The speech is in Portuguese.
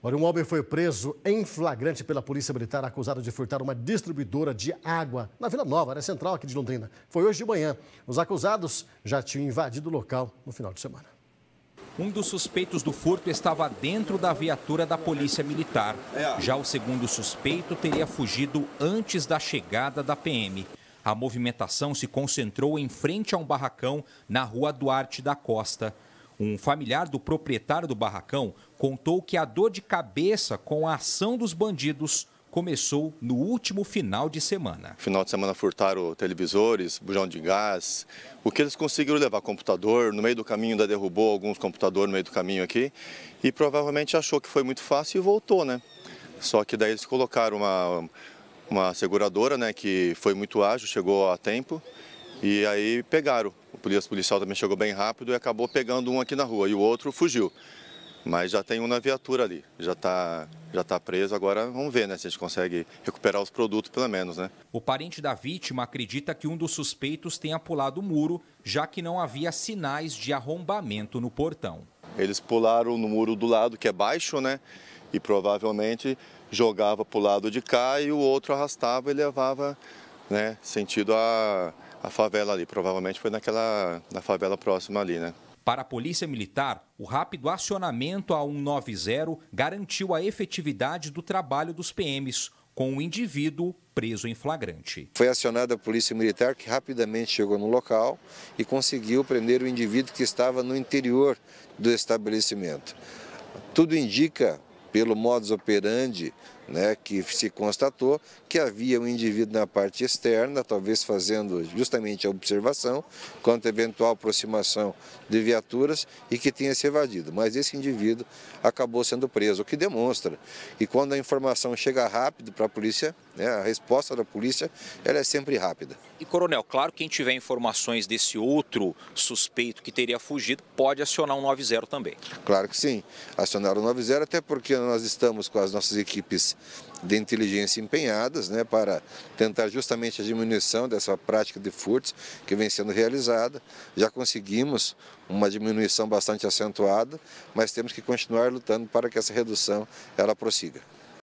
Olha, um homem foi preso em flagrante pela Polícia Militar acusado de furtar uma distribuidora de água na Vila Nova, área central aqui de Londrina. Foi hoje de manhã. Os acusados já tinham invadido o local no final de semana. Um dos suspeitos do furto estava dentro da viatura da Polícia Militar. Já o segundo suspeito teria fugido antes da chegada da PM. A movimentação se concentrou em frente a um barracão na rua Duarte da Costa. Um familiar do proprietário do barracão contou que a dor de cabeça com a ação dos bandidos começou no último final de semana. Final de semana furtaram televisores, bujão de gás. O que eles conseguiram levar? Computador. No meio do caminho ainda derrubou alguns computadores no meio do caminho aqui. E provavelmente achou que foi muito fácil e voltou, né? Só que daí eles colocaram uma, uma seguradora, né? Que foi muito ágil, chegou a tempo. E aí pegaram. O polícia policial também chegou bem rápido e acabou pegando um aqui na rua e o outro fugiu. Mas já tem um na viatura ali, já está já tá preso. Agora vamos ver né, se a gente consegue recuperar os produtos, pelo menos. Né? O parente da vítima acredita que um dos suspeitos tenha pulado o muro, já que não havia sinais de arrombamento no portão. Eles pularam no muro do lado, que é baixo, né? E provavelmente jogava para o lado de cá e o outro arrastava e levava né, sentido a, a favela ali. Provavelmente foi naquela na favela próxima ali, né? Para a Polícia Militar, o rápido acionamento a 190 garantiu a efetividade do trabalho dos PMs, com o indivíduo preso em flagrante. Foi acionada a polícia militar que rapidamente chegou no local e conseguiu prender o indivíduo que estava no interior do estabelecimento. Tudo indica, pelo modus operandi né, que se constatou que havia um indivíduo na parte externa, talvez fazendo justamente a observação quanto à eventual aproximação de viaturas e que tinha se evadido. Mas esse indivíduo acabou sendo preso, o que demonstra E quando a informação chega rápido para a polícia, né, a resposta da polícia ela é sempre rápida. E, coronel, claro, quem tiver informações desse outro suspeito que teria fugido pode acionar o um 90 também. Claro que sim, acionar o 90, até porque nós estamos com as nossas equipes de inteligência empenhadas né, para tentar justamente a diminuição dessa prática de furtos que vem sendo realizada. Já conseguimos uma diminuição bastante acentuada, mas temos que continuar lutando para que essa redução ela prossiga.